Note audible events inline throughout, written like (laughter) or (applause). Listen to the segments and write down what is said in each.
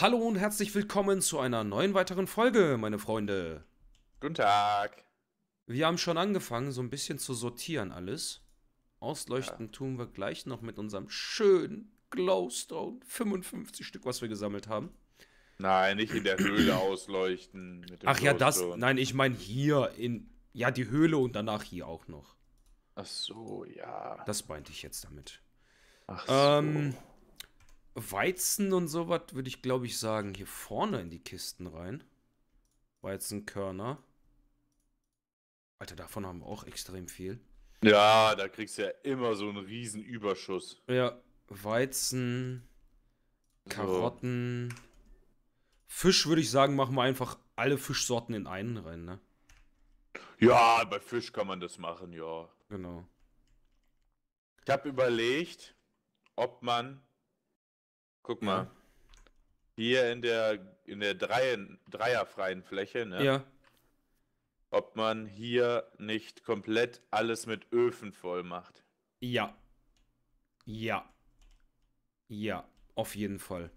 Hallo und herzlich willkommen zu einer neuen weiteren Folge, meine Freunde. Guten Tag. Wir haben schon angefangen, so ein bisschen zu sortieren alles. Ausleuchten ja. tun wir gleich noch mit unserem schönen Glowstone 55 Stück, was wir gesammelt haben. Nein, nicht in der Höhle ausleuchten. Ach ja, das. Nein, ich meine hier in. Ja, die Höhle und danach hier auch noch. Ach so, ja. Das meinte ich jetzt damit. Ach ähm, so. Ähm, Weizen und sowas würde ich, glaube ich, sagen, hier vorne in die Kisten rein. Weizenkörner. Alter, davon haben wir auch extrem viel. Ja, da kriegst du ja immer so einen riesen Überschuss. Ja, Weizen, Karotten. So. Fisch würde ich sagen, machen wir einfach alle Fischsorten in einen rein, ne? Ja, bei Fisch kann man das machen, ja. Genau. Ich habe überlegt, ob man Guck mal. Ja. Hier in der, in der dreierfreien Fläche, ne? Ja. Ob man hier nicht komplett alles mit Öfen voll macht. Ja. Ja. Ja, auf jeden Fall.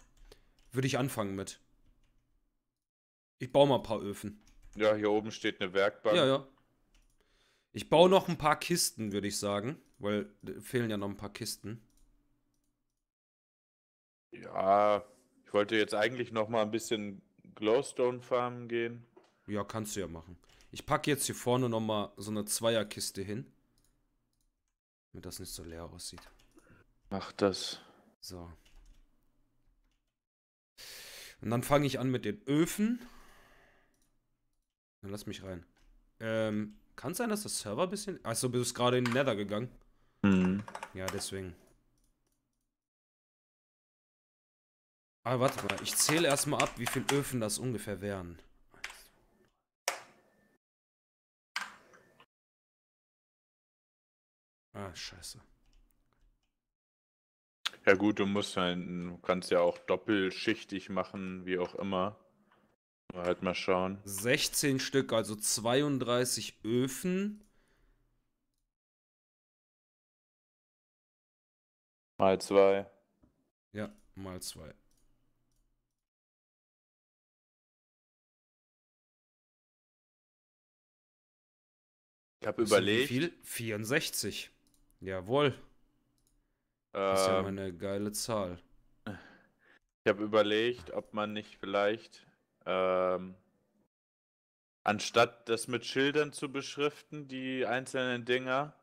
Würde ich anfangen mit. Ich baue mal ein paar Öfen. Ja, hier oben steht eine Werkbank. Ja, ja. Ich baue noch ein paar Kisten, würde ich sagen. Weil äh, fehlen ja noch ein paar Kisten. Ja, ich wollte jetzt eigentlich noch mal ein bisschen Glowstone farmen gehen. Ja, kannst du ja machen. Ich packe jetzt hier vorne noch mal so eine Zweierkiste hin. Damit das nicht so leer aussieht. Mach das. So. Und dann fange ich an mit den Öfen. Dann lass mich rein. Ähm, kann sein, dass das Server ein bisschen. Achso, du bist gerade in den Nether gegangen? Mhm. Ja, deswegen. Aber warte mal, ich zähle erstmal ab, wie viele Öfen das ungefähr wären. Ah, scheiße. Ja gut, du musst halt, du kannst ja auch doppelschichtig machen, wie auch immer. Mal halt mal schauen. 16 Stück, also 32 Öfen. Mal zwei. Ja, mal zwei. Ich habe überlegt. Wie viel? 64. Jawohl. Ähm, das ist ja ähm. eine geile Zahl. Ich habe überlegt, ob man nicht vielleicht ähm, anstatt das mit Schildern zu beschriften, die einzelnen Dinger,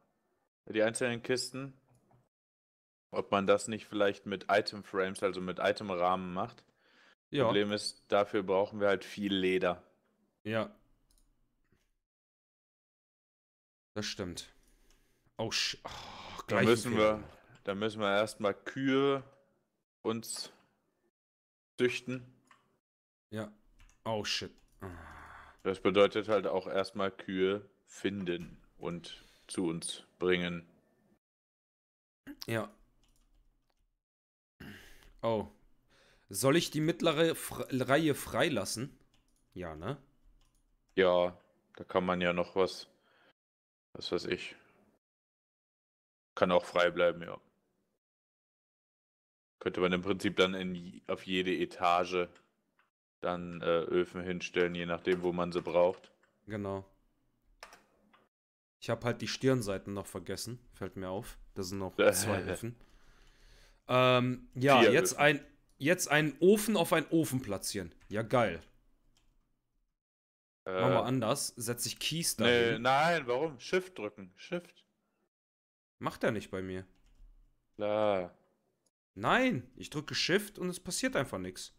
die einzelnen Kisten, ob man das nicht vielleicht mit Item Frames, also mit Item Rahmen macht. Ja. Problem ist, dafür brauchen wir halt viel Leder. Ja, Das stimmt. Oh, oh da müssen wir, Da müssen wir erstmal Kühe uns züchten. Ja. Oh shit. Ah. Das bedeutet halt auch erstmal Kühe finden und zu uns bringen. Ja. Oh. Soll ich die mittlere Fre Reihe freilassen? Ja, ne? Ja, da kann man ja noch was was weiß ich. Kann auch frei bleiben, ja. Könnte man im Prinzip dann in, auf jede Etage dann äh, Öfen hinstellen, je nachdem, wo man sie braucht. Genau. Ich habe halt die Stirnseiten noch vergessen, fällt mir auf. Da sind noch (laughs) zwei Öfen. Ähm, ja, jetzt Öfen. ein jetzt einen Ofen auf einen Ofen platzieren. Ja, geil. Äh, Machen wir äh, anders. Setze ich Keys da. Nee, nein, warum? Shift drücken. Shift. Macht er nicht bei mir. Klar. Nein, ich drücke Shift und es passiert einfach nichts.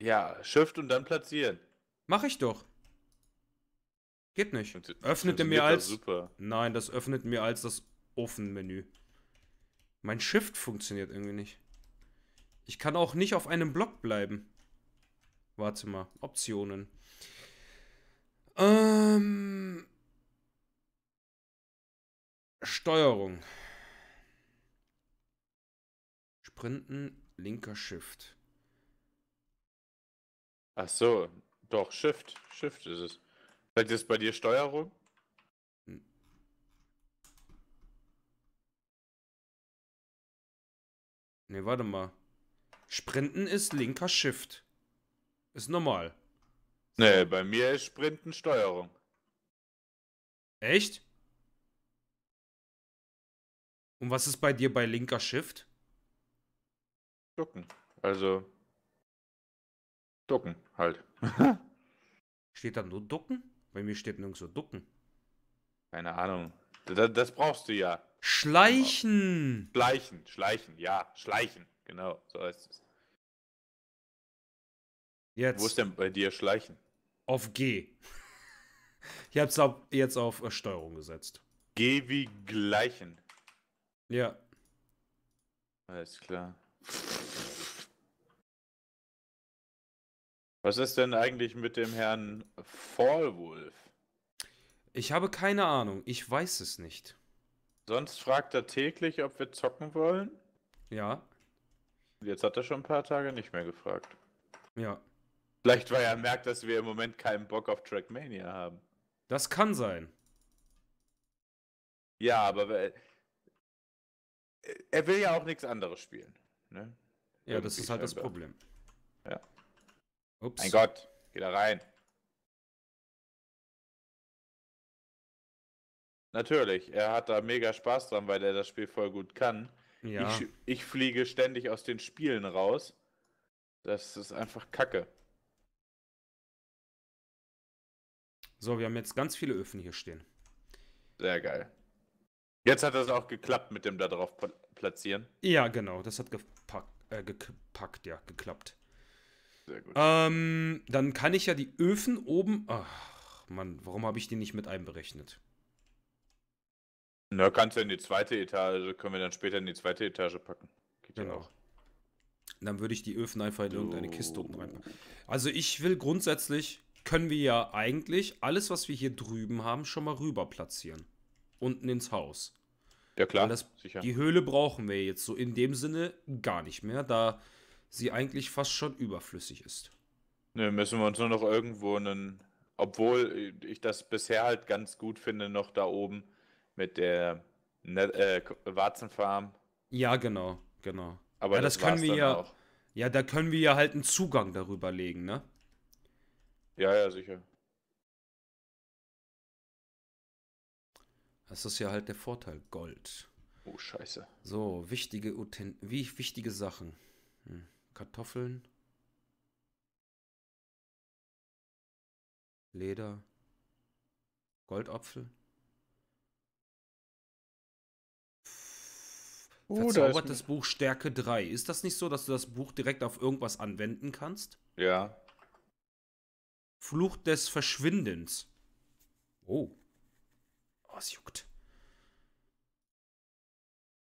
Ja, Shift und dann platzieren. Mach ich doch. Geht nicht. öffnet er mir als. Super. Nein, das öffnet mir als das Ofenmenü. Mein Shift funktioniert irgendwie nicht. Ich kann auch nicht auf einem Block bleiben. Warte mal, Optionen. Ähm, Steuerung. Sprinten, linker Shift. Ach so, doch, Shift. Shift ist es. Vielleicht ist bei dir Steuerung? Ne, warte mal. Sprinten ist linker Shift. Ist normal. Nee, bei mir ist Sprinten Steuerung. Echt? Und was ist bei dir bei linker Shift? Ducken. Also. Ducken halt. (laughs) steht da nur Ducken? Bei mir steht nirgendwo Ducken. Keine Ahnung. Das, das, brauchst du ja. Schleichen! Schleichen, schleichen, ja, schleichen. Genau, so heißt es. Jetzt. Wo ist denn bei dir Schleichen? auf G. Ich hab's auf, jetzt auf äh, Steuerung gesetzt. G wie gleichen. Ja. Alles klar. Was ist denn eigentlich mit dem Herrn Fallwolf? Ich habe keine Ahnung. Ich weiß es nicht. Sonst fragt er täglich, ob wir zocken wollen. Ja. Jetzt hat er schon ein paar Tage nicht mehr gefragt. Ja. Vielleicht, weil er merkt, dass wir im Moment keinen Bock auf Trackmania haben. Das kann sein. Ja, aber er will ja auch nichts anderes spielen. Ne? Ja, das ist halt das Problem. Ja. Ups. Mein Gott, geh da rein. Natürlich, er hat da mega Spaß dran, weil er das Spiel voll gut kann. Ja. Ich, ich fliege ständig aus den Spielen raus. Das ist einfach Kacke. So, wir haben jetzt ganz viele Öfen hier stehen. Sehr geil. Jetzt hat das auch geklappt mit dem da drauf platzieren. Ja, genau. Das hat gepackt, äh, gepackt ja, geklappt. Sehr gut. Ähm, dann kann ich ja die Öfen oben. Ach, Mann, warum habe ich die nicht mit einberechnet? Na, kannst du in die zweite Etage, können wir dann später in die zweite Etage packen. Geht genau. Auch. Dann würde ich die Öfen einfach in irgendeine Kiste unten reinpacken. Also ich will grundsätzlich können wir ja eigentlich alles, was wir hier drüben haben, schon mal rüber platzieren. Unten ins Haus. Ja, klar. Das, sicher. Die Höhle brauchen wir jetzt so in dem Sinne gar nicht mehr, da sie eigentlich fast schon überflüssig ist. Ne, müssen wir uns nur noch irgendwo einen. Obwohl ich das bisher halt ganz gut finde, noch da oben mit der ne äh, Warzenfarm. Ja, genau, genau. Aber ja, das, das können wir ja. Auch. Ja, da können wir ja halt einen Zugang darüber legen, ne? Ja, ja, sicher. Das ist ja halt der Vorteil, Gold. Oh, scheiße. So, wichtige, Uten wie, wichtige Sachen. Hm. Kartoffeln. Leder. Goldapfel. Oh, Verzaubertes Buch Stärke 3. Ist das nicht so, dass du das Buch direkt auf irgendwas anwenden kannst? Ja. Fluch des Verschwindens. Oh. Oh, es juckt.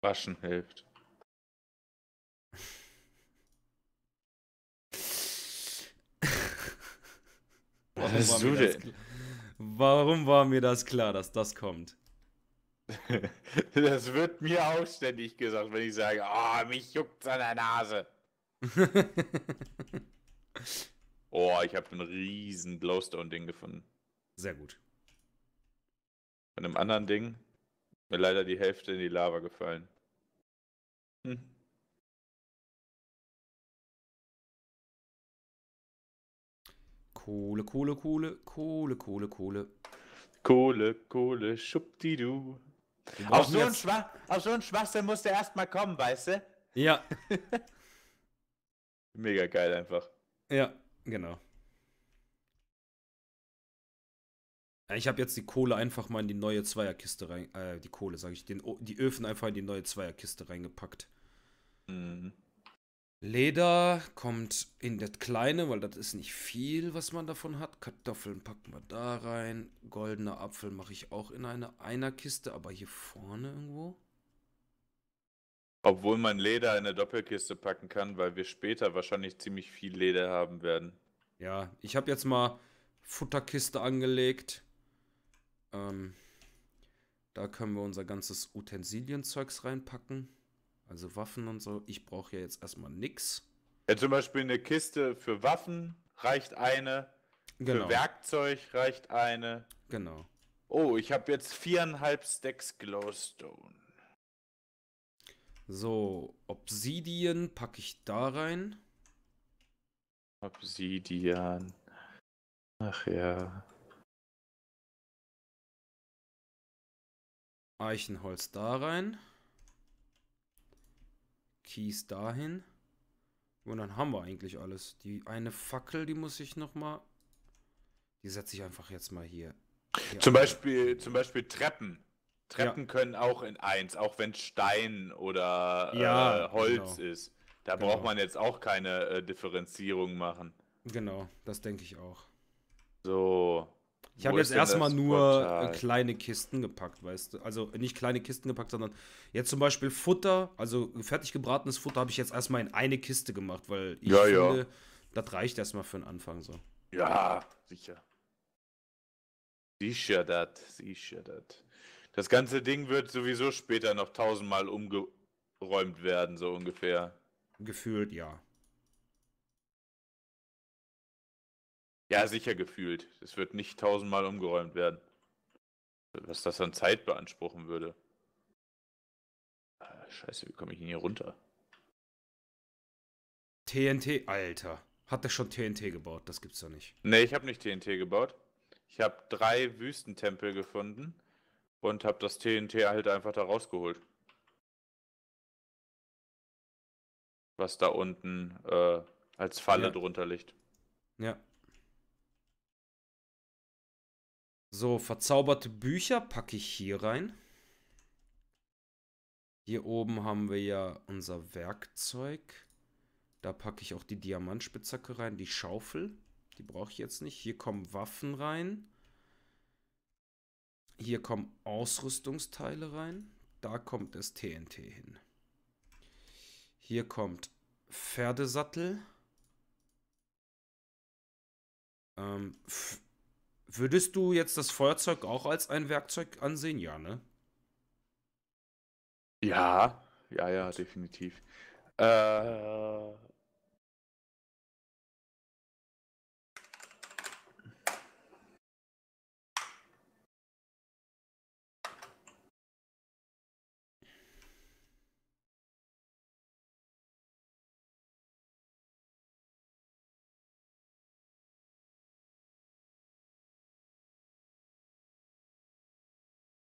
Waschen hilft. (laughs) Warum war, mir das, warum war mir das klar, dass das kommt? das wird mir auch ständig gesagt, wenn ich sage, oh, mich juckt's an der Nase. (laughs) Oh, ich habe ein riesen Glowstone-Ding gefunden. Sehr gut. Von einem anderen Ding mir leider die Hälfte in die Lava gefallen. Hm. Kohle, Kohle, Kohle, Kohle, Kohle, Kohle. Kohle, Kohle, schuppdidu. Auf so, jetzt... Schwach, auf so einen Schwachsinn musst du erstmal kommen, weißt du? Ja. (laughs) Mega geil einfach. Ja. Genau. Ich habe jetzt die Kohle einfach mal in die neue Zweierkiste rein, äh, die Kohle, sage ich, den, die Öfen einfach in die neue Zweierkiste reingepackt. Mhm. Leder kommt in das kleine, weil das ist nicht viel, was man davon hat. Kartoffeln packen wir da rein. Goldener Apfel mache ich auch in eine Einerkiste, aber hier vorne irgendwo. Obwohl man Leder in eine Doppelkiste packen kann, weil wir später wahrscheinlich ziemlich viel Leder haben werden. Ja, ich habe jetzt mal Futterkiste angelegt. Ähm, da können wir unser ganzes Utensilienzeugs reinpacken. Also Waffen und so. Ich brauche ja jetzt erstmal nichts. Ja, zum Beispiel eine Kiste für Waffen reicht eine. Genau. Für Werkzeug reicht eine. Genau. Oh, ich habe jetzt viereinhalb Stacks Glowstone. So, Obsidian packe ich da rein. Obsidian. Ach ja. Eichenholz da rein. Kies dahin. Und dann haben wir eigentlich alles. Die eine Fackel, die muss ich nochmal. Die setze ich einfach jetzt mal hier. hier zum, Beispiel, zum Beispiel Treppen. Treppen ja. können auch in eins, auch wenn Stein oder äh, ja, äh, Holz genau. ist. Da genau. braucht man jetzt auch keine äh, Differenzierung machen. Genau, das denke ich auch. So. Ich habe jetzt erstmal nur Portal? Äh, kleine Kisten gepackt, weißt du? Also nicht kleine Kisten gepackt, sondern jetzt zum Beispiel Futter, also fertig gebratenes Futter habe ich jetzt erstmal in eine Kiste gemacht, weil ich ja, finde, ja. das reicht erstmal für den Anfang so. Ja, sicher. Sicher das, sicher das. Das ganze Ding wird sowieso später noch tausendmal umgeräumt werden, so ungefähr. Gefühlt, ja. Ja, sicher gefühlt. Es wird nicht tausendmal umgeräumt werden. Was das an Zeit beanspruchen würde. Ah, scheiße, wie komme ich denn hier runter? TNT, Alter. Hat er schon TNT gebaut? Das gibt's doch nicht. Nee, ich habe nicht TNT gebaut. Ich habe drei Wüstentempel gefunden und habe das TNT halt einfach da rausgeholt. Was da unten äh, als Falle ja. drunter liegt. Ja. So, verzauberte Bücher packe ich hier rein. Hier oben haben wir ja unser Werkzeug. Da packe ich auch die Diamantspitzhacke rein, die Schaufel. Die brauche ich jetzt nicht. Hier kommen Waffen rein. Hier kommen Ausrüstungsteile rein. Da kommt das TNT hin. Hier kommt Pferdesattel. Ähm, würdest du jetzt das Feuerzeug auch als ein Werkzeug ansehen? Ja, ne? Ja, ja, ja, definitiv. Äh,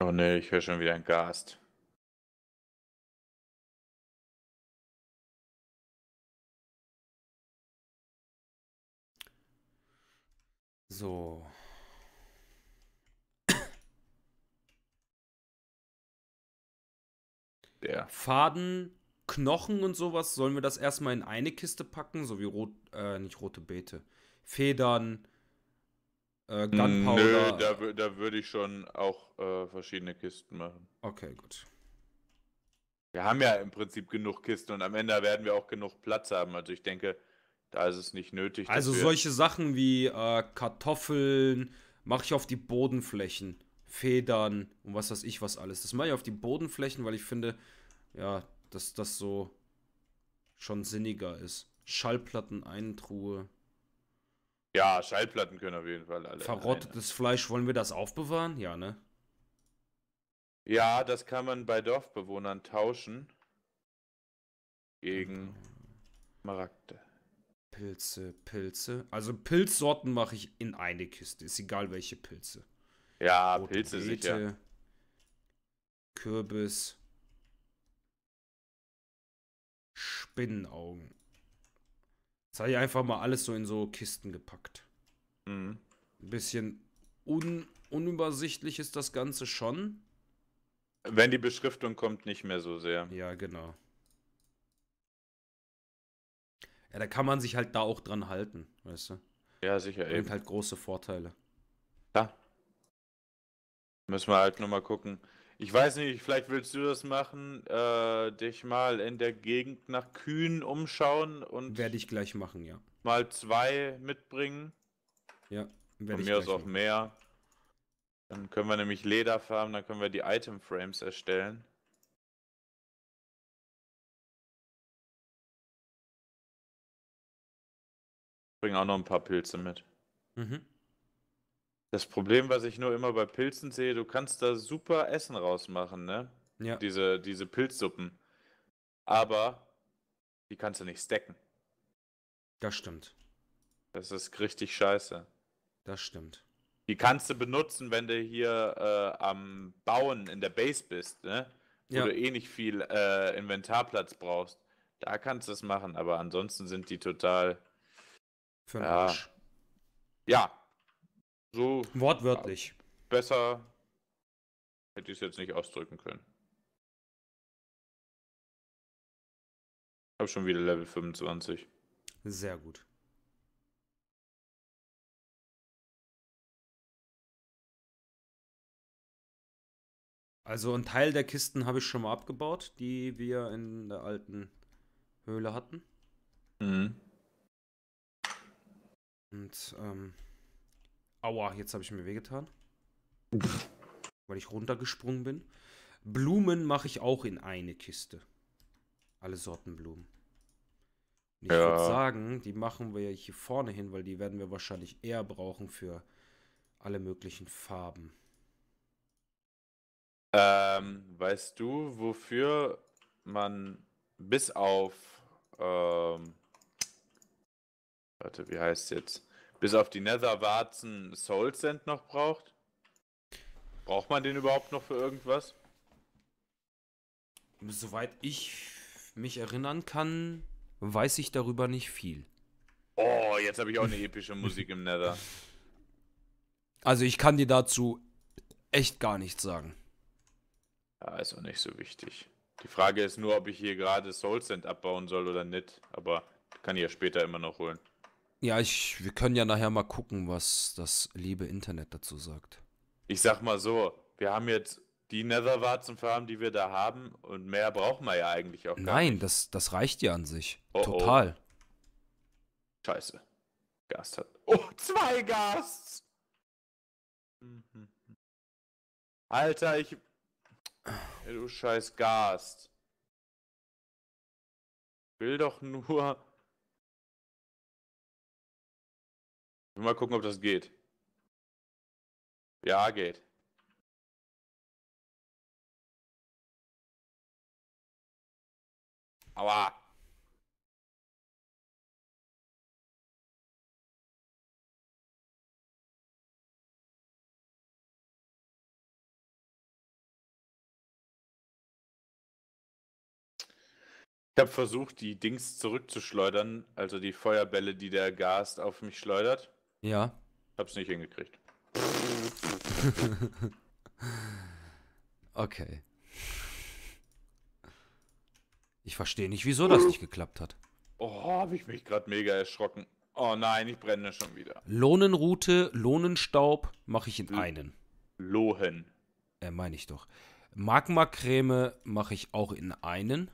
Oh ne, ich höre schon wieder einen Gast. So. Der. Faden, Knochen und sowas, sollen wir das erstmal in eine Kiste packen, so wie rot, äh, nicht rote Beete. Federn, äh, Gunpowder. Nö, da, da würde ich schon auch äh, verschiedene Kisten machen. Okay, gut. Wir haben ja im Prinzip genug Kisten und am Ende werden wir auch genug Platz haben. Also ich denke, da ist es nicht nötig. Also solche Sachen wie äh, Kartoffeln mache ich auf die Bodenflächen, Federn und was weiß ich was alles. Das mache ich auf die Bodenflächen, weil ich finde, ja, dass das so schon sinniger ist. Schallplatten, Eintruhe. Ja, Schallplatten können auf jeden Fall alle. Verrottetes Fleisch, wollen wir das aufbewahren? Ja, ne? Ja, das kann man bei Dorfbewohnern tauschen. Gegen Marakte. Pilze, Pilze. Also Pilzsorten mache ich in eine Kiste. Ist egal welche Pilze. Ja, Rote Pilze Beete, sicher. Kürbis. Spinnenaugen. Jetzt habe ich einfach mal alles so in so Kisten gepackt. Mhm. Ein bisschen un unübersichtlich ist das Ganze schon. Wenn die Beschriftung kommt, nicht mehr so sehr. Ja, genau. Ja, da kann man sich halt da auch dran halten, weißt du? Ja, sicher. Bringt eben. halt große Vorteile. Ja. Müssen wir halt nur mal gucken. Ich weiß nicht, vielleicht willst du das machen, äh, dich mal in der Gegend nach Kühen umschauen und. Werde ich gleich machen, ja. Mal zwei mitbringen. Ja, werde ich Von mir aus auch machen. mehr. Dann können wir nämlich Leder farmen, dann können wir die Item Frames erstellen. Ich bringe auch noch ein paar Pilze mit. Mhm. Das Problem, was ich nur immer bei Pilzen sehe, du kannst da super Essen rausmachen, ne? Ja. Diese, diese Pilzsuppen. Aber die kannst du nicht stacken. Das stimmt. Das ist richtig scheiße. Das stimmt. Die kannst du benutzen, wenn du hier äh, am Bauen in der Base bist, ne? Wo ja. du eh nicht viel äh, Inventarplatz brauchst. Da kannst du es machen, aber ansonsten sind die total. Für ja. Arsch. Ja, so. Wortwörtlich. Besser hätte ich es jetzt nicht ausdrücken können. Ich habe schon wieder Level 25. Sehr gut. Also einen Teil der Kisten habe ich schon mal abgebaut, die wir in der alten Höhle hatten. Mhm. Und ähm, Aua, jetzt habe ich mir wehgetan. Weil ich runtergesprungen bin. Blumen mache ich auch in eine Kiste. Alle Sorten Blumen. Und ich ja. würde sagen, die machen wir hier vorne hin, weil die werden wir wahrscheinlich eher brauchen für alle möglichen Farben. Ähm, weißt du, wofür man bis auf ähm, Warte, wie heißt jetzt? bis auf die Netherwarzen Soul Sand noch braucht? Braucht man den überhaupt noch für irgendwas? Soweit ich mich erinnern kann, weiß ich darüber nicht viel. Oh, jetzt habe ich auch eine epische Musik im Nether. Also ich kann dir dazu echt gar nichts sagen. Ja, ist auch nicht so wichtig. Die Frage ist nur, ob ich hier gerade Soul Sand abbauen soll oder nicht. Aber kann ich ja später immer noch holen. Ja, ich, wir können ja nachher mal gucken, was das liebe Internet dazu sagt. Ich sag mal so, wir haben jetzt die Netherwarzen Farm, die wir da haben, und mehr brauchen wir ja eigentlich auch gar Nein, nicht. das, das reicht ja an sich. Oh, oh. Total. Oh. Scheiße. Gast hat. Oh, zwei Gasts! Alter, ich. Du scheiß Gast. Will doch nur. Nur mal gucken, ob das geht. Ja, geht. Aua. Ich habe versucht, die Dings zurückzuschleudern, also die Feuerbälle, die der Gast auf mich schleudert. Ja. Hab's nicht hingekriegt. (laughs) okay. Ich verstehe nicht, wieso das nicht geklappt hat. Oh, habe ich mich gerade mega erschrocken. Oh nein, ich brenne schon wieder. Lohnenrute, Lohnenstaub mache ich in L einen. Lohen. Äh, meine ich doch. Magma-Creme mache ich auch in einen.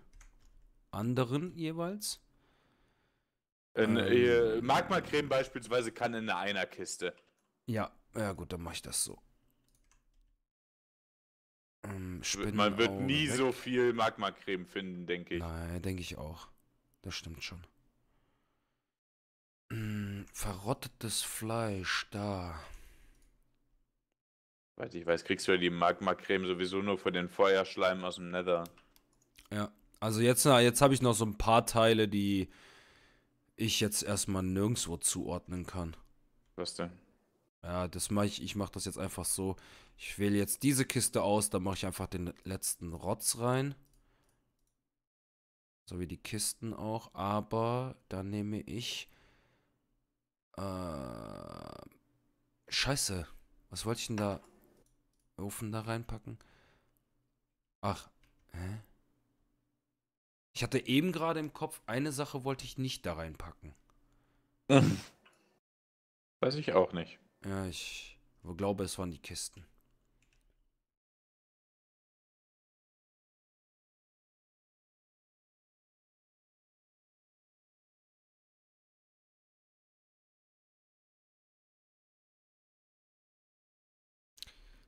Anderen jeweils. Ein, ähm. äh, Magma-Creme beispielsweise kann in einer Kiste. Ja, ja gut, dann mache ich das so. Ähm, Man wird nie weg. so viel Magma-Creme finden, denke ich. Nein, denke ich auch. Das stimmt schon. Hm, verrottetes Fleisch, da. Weil ich weiß, kriegst du ja die Magma-Creme sowieso nur für den Feuerschleim aus dem Nether. Ja, also jetzt, jetzt habe ich noch so ein paar Teile, die ich jetzt erstmal nirgendwo zuordnen kann. Was denn? Ja, das mache ich, ich mache das jetzt einfach so. Ich wähle jetzt diese Kiste aus, da mache ich einfach den letzten Rotz rein. So wie die Kisten auch, aber dann nehme ich äh, Scheiße. Was wollte ich denn da Ofen da reinpacken? Ach, hä? Ich hatte eben gerade im Kopf, eine Sache wollte ich nicht da reinpacken. (laughs) Weiß ich auch nicht. Ja, ich glaube, es waren die Kisten.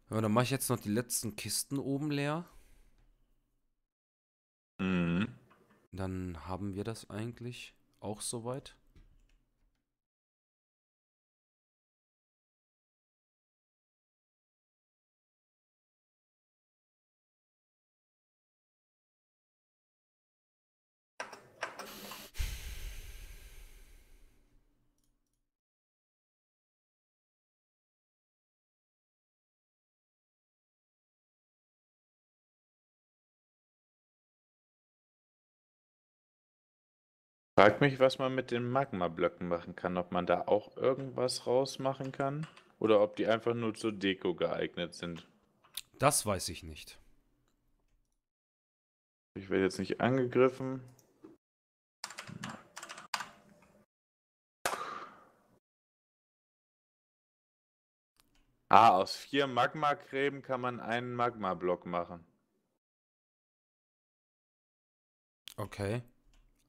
Ja, dann mache ich jetzt noch die letzten Kisten oben leer. Mhm. Dann haben wir das eigentlich auch soweit. Frag mich, was man mit den Magma-Blöcken machen kann, ob man da auch irgendwas rausmachen kann oder ob die einfach nur zur Deko geeignet sind. Das weiß ich nicht. Ich werde jetzt nicht angegriffen. Ah, aus vier magma Magmakräben kann man einen Magma-Block machen. Okay.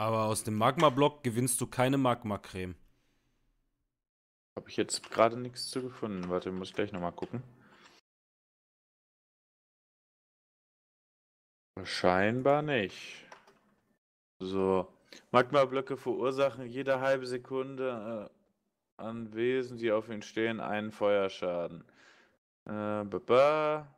Aber aus dem Magma-Block gewinnst du keine Magma-Creme. Habe ich jetzt gerade nichts zu gefunden. Warte, muss ich gleich nochmal gucken. Scheinbar nicht. So. Magma-Blöcke verursachen jede halbe Sekunde äh, an Wesen, die auf ihnen stehen, einen Feuerschaden. Äh, baba.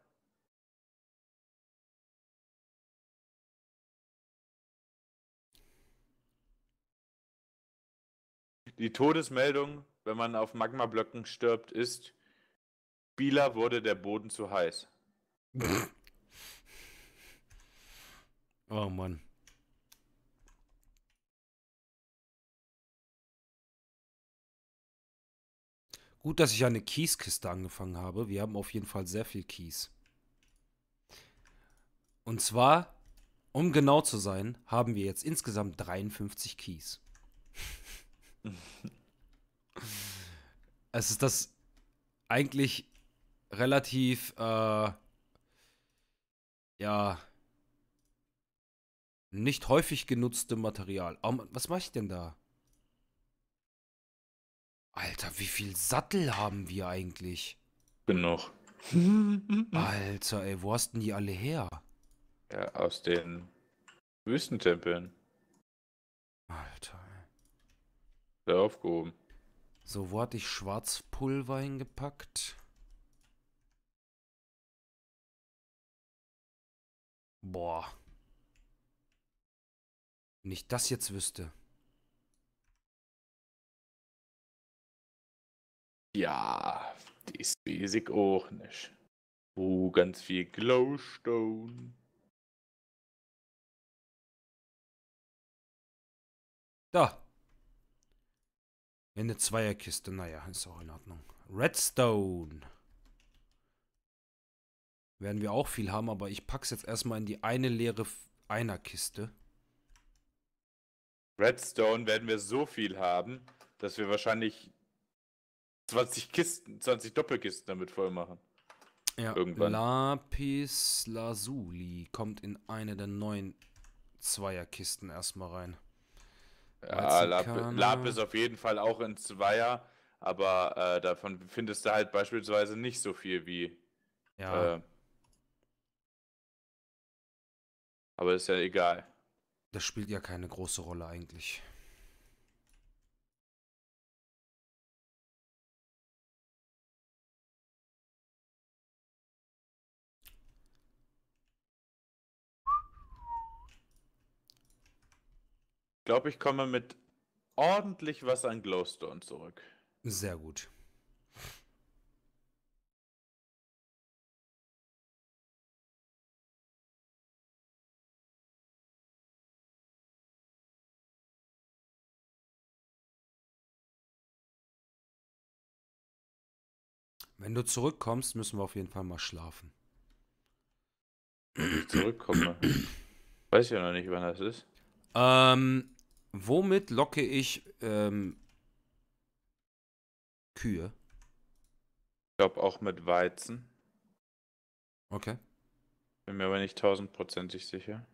Die Todesmeldung, wenn man auf Magmablöcken stirbt, ist: Spieler wurde der Boden zu heiß. oh Mann. Gut, dass ich eine Kieskiste angefangen habe. Wir haben auf jeden Fall sehr viel Kies. Und zwar, um genau zu sein, haben wir jetzt insgesamt 53 Kies. (laughs) es ist das eigentlich relativ, äh, ja, nicht häufig genutzte Material. Oh, was mache ich denn da? Alter, wie viel Sattel haben wir eigentlich? Genug. (laughs) (laughs) Alter, ey, wo hast denn die alle her? Ja, aus den Wüstentempeln. Alter. Sehr aufgehoben. So, wo hatte ich Schwarzpulver hingepackt? Boah. Wenn ich das jetzt wüsste. Ja, das weiß ich auch nicht. Oh, ganz viel Glowstone. Da. Wenn eine Zweierkiste, naja, ist auch in Ordnung. Redstone. Werden wir auch viel haben, aber ich pack's jetzt erstmal in die eine leere Einerkiste. Redstone werden wir so viel haben, dass wir wahrscheinlich 20 Kisten, 20 Doppelkisten damit voll machen. Ja, Irgendwann. Lapis Lazuli kommt in eine der neuen Zweierkisten erstmal rein. Ja, Lab, Lab, ist auf jeden Fall auch in Zweier, aber äh, davon findest du halt beispielsweise nicht so viel wie. Ja. Äh, aber ist ja egal. Das spielt ja keine große Rolle eigentlich. glaube, ich komme mit ordentlich was an Glowstone zurück. Sehr gut. Wenn du zurückkommst, müssen wir auf jeden Fall mal schlafen. Wenn ich zurückkomme. Weiß ich ja noch nicht, wann das ist. Ähm, Womit locke ich ähm, Kühe? Ich glaube auch mit Weizen. Okay. Bin mir aber nicht tausendprozentig sicher.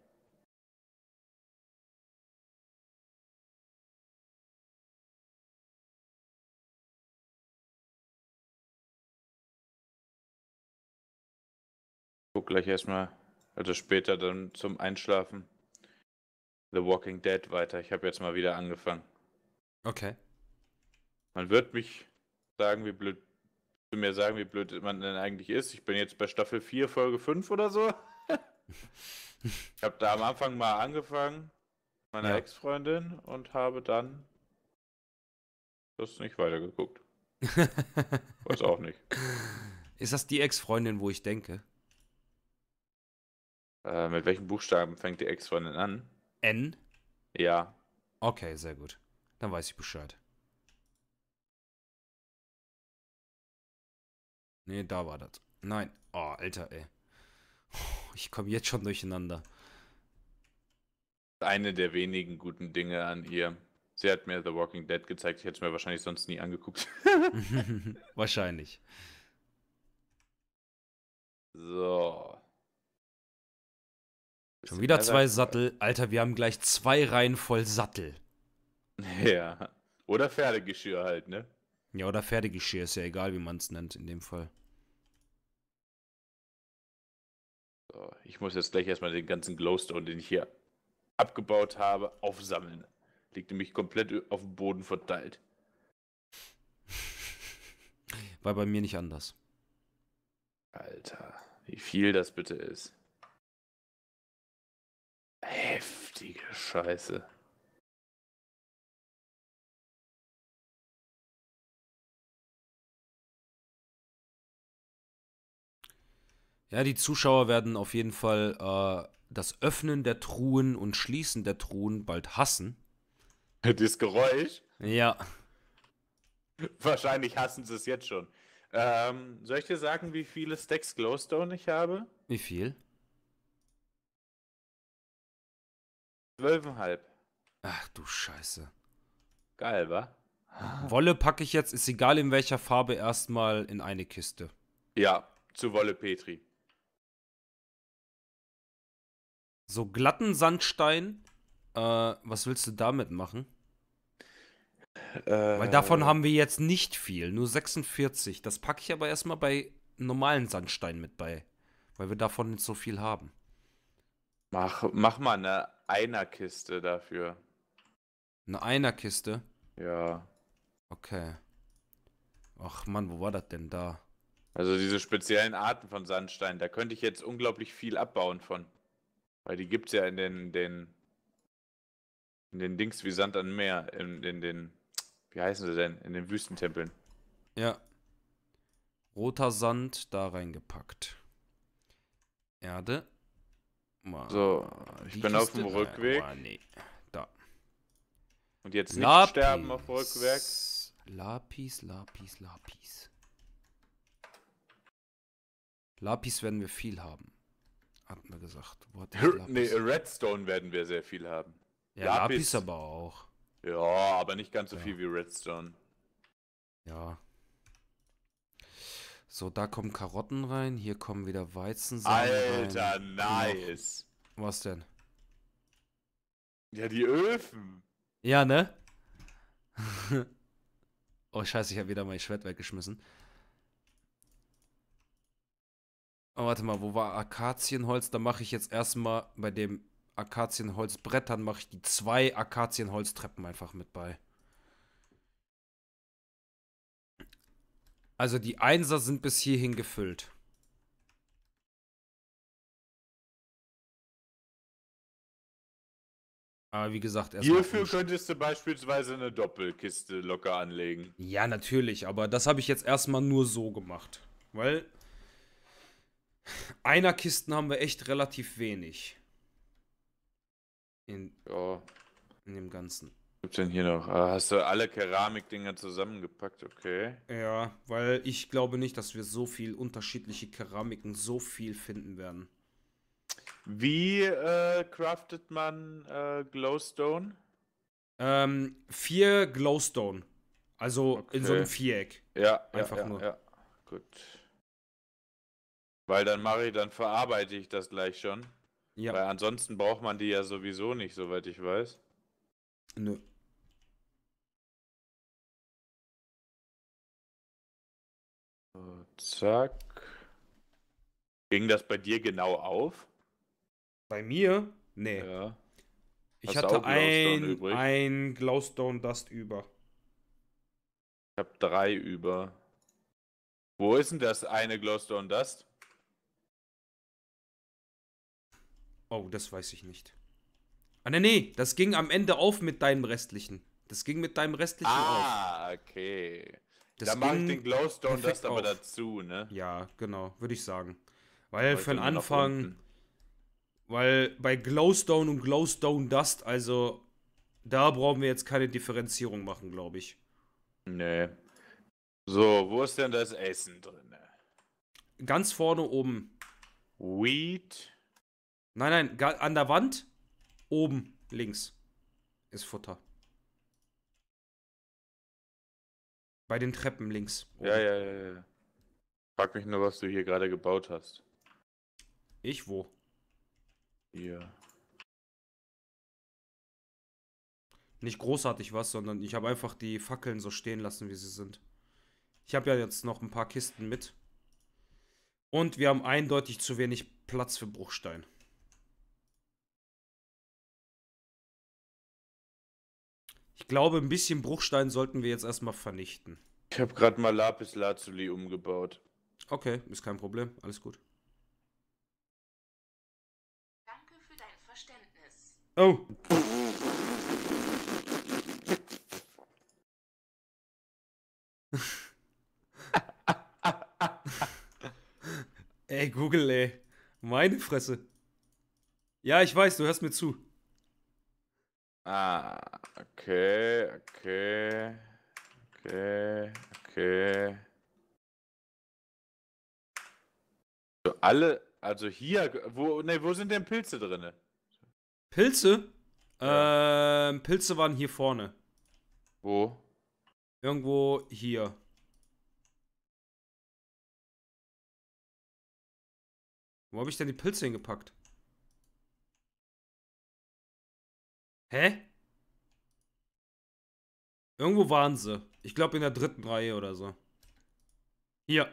guck gleich erstmal, also später dann zum Einschlafen. The Walking Dead weiter. Ich habe jetzt mal wieder angefangen. Okay. Man wird mich sagen, wie blöd du mir sagen, wie blöd man denn eigentlich ist. Ich bin jetzt bei Staffel 4, Folge 5 oder so. ich habe da am Anfang mal angefangen, meiner ja. Ex-Freundin, und habe dann das nicht weitergeguckt. (laughs) Weiß auch nicht. Ist das die Ex-Freundin, wo ich denke? Äh, mit welchen Buchstaben fängt die Ex-Freundin an? N? Ja. Okay, sehr gut. Dann weiß ich Bescheid. Nee, da war das. Nein. Oh, Alter, ey. Ich komme jetzt schon durcheinander. Eine der wenigen guten Dinge an ihr. Sie hat mir The Walking Dead gezeigt. Ich hätte es mir wahrscheinlich sonst nie angeguckt. (laughs) wahrscheinlich. So. Schon wieder zwei Sattel. Alter, wir haben gleich zwei Reihen voll Sattel. (laughs) Ja. Oder Pferdegeschirr halt, ne? Ja, oder Pferdegeschirr ist ja egal, wie man es nennt in dem Fall. So, ich muss jetzt gleich erstmal den ganzen Glowstone, den ich hier abgebaut habe, aufsammeln. Liegt nämlich komplett auf dem Boden verteilt. (laughs) War bei mir nicht anders. Alter, wie viel das bitte ist. Heftige Scheiße. Ja, die Zuschauer werden auf jeden Fall äh, das Öffnen der Truhen und Schließen der Truhen bald hassen. Das Geräusch? Ja. Wahrscheinlich hassen sie es jetzt schon. Ähm, soll ich dir sagen, wie viele Stacks Glowstone ich habe? Wie viel? Zwölfeinhalb. Ach du Scheiße. Geil, wa? Wolle packe ich jetzt, ist egal in welcher Farbe, erstmal in eine Kiste. Ja, zu Wolle Petri. So glatten Sandstein, äh, was willst du damit machen? Äh, Weil davon haben wir jetzt nicht viel, nur 46. Das packe ich aber erstmal bei normalen Sandstein mit bei. Weil wir davon nicht so viel haben. Mach, mach mal eine Einerkiste dafür. Eine Einerkiste? Ja. Okay. Ach man, wo war das denn da? Also diese speziellen Arten von Sandstein, da könnte ich jetzt unglaublich viel abbauen von. Weil die gibt es ja in den, den, in den Dings wie Sand an Meer, in, in den, wie heißen sie denn, in den Wüstentempeln. Ja. Roter Sand da reingepackt. Erde Mann, so, ich bin auf dem äh, Rückweg. Mann, nee. Da. Und jetzt nicht Lapis. sterben auf Rückweg. Lapis, Lapis, Lapis. Lapis werden wir viel haben. Hat man gesagt. Wo nee, Redstone werden wir sehr viel haben. Ja, Lapis, Lapis aber auch. Ja, aber nicht ganz so ja. viel wie Redstone. Ja. So, da kommen Karotten rein, hier kommen wieder Weizensamen Alter, rein. Genau. nice. Was denn? Ja, die Öfen. Ja, ne? (laughs) oh, scheiße, ich habe wieder mein Schwert weggeschmissen. Oh, warte mal, wo war Akazienholz? Da mache ich jetzt erstmal bei dem Akazienholzbrettern mache ich die zwei Akazienholztreppen einfach mit bei. Also die Einser sind bis hierhin gefüllt. Aber wie gesagt, erstmal. Hierfür könntest du beispielsweise eine Doppelkiste locker anlegen. Ja, natürlich, aber das habe ich jetzt erstmal nur so gemacht. Weil einer Kisten haben wir echt relativ wenig. In, ja. in dem Ganzen. Gibt's denn hier noch? Ah, hast du alle Keramikdinger zusammengepackt? Okay. Ja, weil ich glaube nicht, dass wir so viel unterschiedliche Keramiken so viel finden werden. Wie äh, craftet man äh, Glowstone? Ähm, vier Glowstone. Also okay. in so einem Viereck. Ja, einfach ja, ja, nur. Ja, gut. Weil dann mache ich, dann verarbeite ich das gleich schon. Ja. Weil ansonsten braucht man die ja sowieso nicht, soweit ich weiß. Nö. zack. Ging das bei dir genau auf? Bei mir? Nee. Ja. Ich Hast hatte ein, ein Glowstone Dust über. Ich habe drei über. Wo ist denn das eine Glowstone Dust? Oh, das weiß ich nicht. Ah, nee, nee, das ging am Ende auf mit deinem restlichen. Das ging mit deinem restlichen ah, auf. Ah, okay. Das Dann mache ich den Glowstone das aber auf. dazu, ne? Ja, genau, würde ich sagen. Weil für den Anfang. Weil bei Glowstone und Glowstone Dust, also da brauchen wir jetzt keine Differenzierung machen, glaube ich. Nee. So, wo ist denn das Essen drin? Ganz vorne oben. Weed. Nein, nein, an der Wand Oben links ist Futter. Bei den Treppen links. Oben. Ja, ja, ja, ja. Frag mich nur, was du hier gerade gebaut hast. Ich wo? Hier. Nicht großartig was, sondern ich habe einfach die Fackeln so stehen lassen, wie sie sind. Ich habe ja jetzt noch ein paar Kisten mit. Und wir haben eindeutig zu wenig Platz für Bruchstein. glaube, ein bisschen Bruchstein sollten wir jetzt erstmal vernichten. Ich habe gerade mal Lapis Lazuli umgebaut. Okay, ist kein Problem. Alles gut. Danke für dein Verständnis. Oh. ey, Google, ey. Meine Fresse. Ja, ich weiß, du hörst mir zu. Ah. Okay, okay. Okay, okay. So, also alle, also hier, wo, ne, wo sind denn Pilze drin? Pilze? Ja. Ähm, Pilze waren hier vorne. Wo? Irgendwo hier. Wo habe ich denn die Pilze hingepackt? Hä? Irgendwo waren sie. Ich glaube in der dritten Reihe oder so. Hier.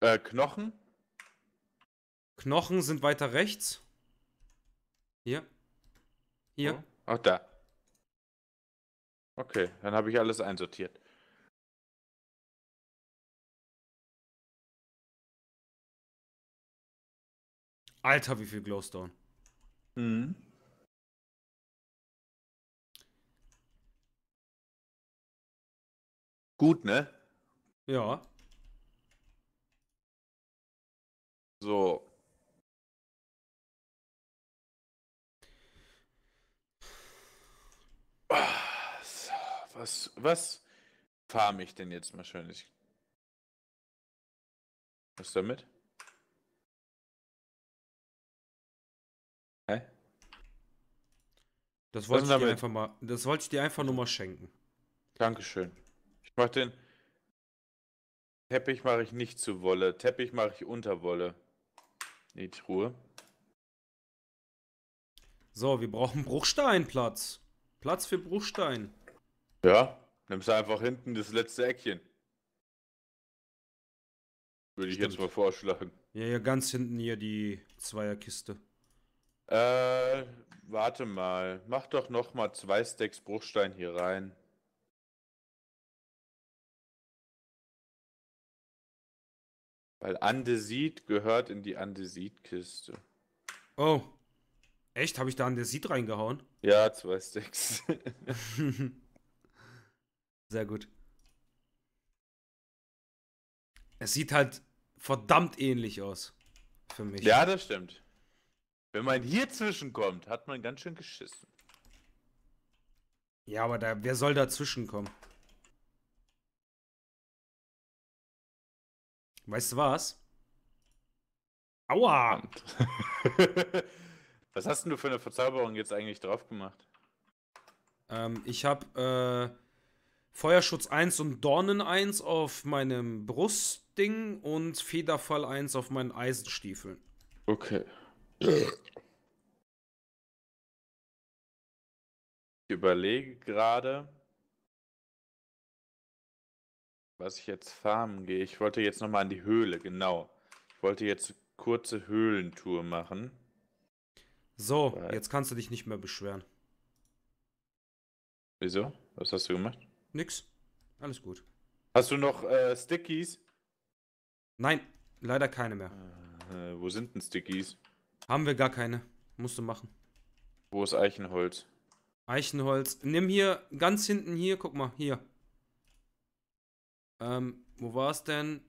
Äh, Knochen? Knochen sind weiter rechts. Hier. Hier. Oh, oh da. Okay, dann habe ich alles einsortiert. Alter, wie viel Glowstone. Mhm. Gut, ne? Ja. So. so was, was farme ich denn jetzt mal schön? Ich was damit? Das wollte, ich dir einfach mal, das wollte ich dir einfach nur mal schenken. Dankeschön. Ich mach den Teppich mache ich nicht zu Wolle. Teppich mache ich unter Wolle. Die Truhe. So, wir brauchen Bruchsteinplatz. Platz für Bruchstein. Ja, nimmst du einfach hinten das letzte Eckchen. Würde ich jetzt mal vorschlagen. Ja, ja, ganz hinten hier die Zweierkiste. Äh, warte mal. Mach doch noch mal zwei Stacks Bruchstein hier rein. Weil Andesit gehört in die Andesit-Kiste. Oh. Echt? Habe ich da Andesit reingehauen? Ja, zwei Stacks. (laughs) (laughs) Sehr gut. Es sieht halt verdammt ähnlich aus. Für mich. Ja, das stimmt. Wenn man hier zwischenkommt, hat man ganz schön geschissen. Ja, aber da, wer soll dazwischenkommen? Weißt du was? Aua! (laughs) was hast denn du für eine Verzauberung jetzt eigentlich drauf gemacht? Ähm, ich habe äh, Feuerschutz 1 und Dornen 1 auf meinem Brustding und Federfall 1 auf meinen Eisenstiefeln. Okay. Ich überlege gerade, was ich jetzt farmen gehe. Ich wollte jetzt nochmal in die Höhle, genau. Ich wollte jetzt eine kurze Höhlentour machen. So, Weil... jetzt kannst du dich nicht mehr beschweren. Wieso? Was hast du gemacht? Nix. Alles gut. Hast du noch äh, Stickies? Nein, leider keine mehr. Äh, wo sind denn Stickies? Haben wir gar keine. Musst du machen. Wo ist Eichenholz? Eichenholz. Nimm hier, ganz hinten hier, guck mal, hier. Ähm, wo war es denn?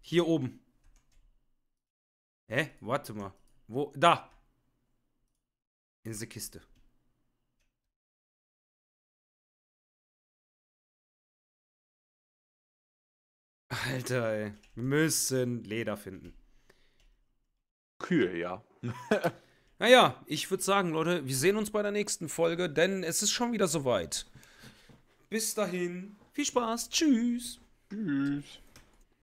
Hier oben. Hä? Warte mal. Wo? Da! In diese Kiste. Alter, ey. Wir müssen Leder finden. Kühe, ja. (laughs) naja, ich würde sagen, Leute, wir sehen uns bei der nächsten Folge, denn es ist schon wieder soweit. Bis dahin, viel Spaß, tschüss. Tschüss.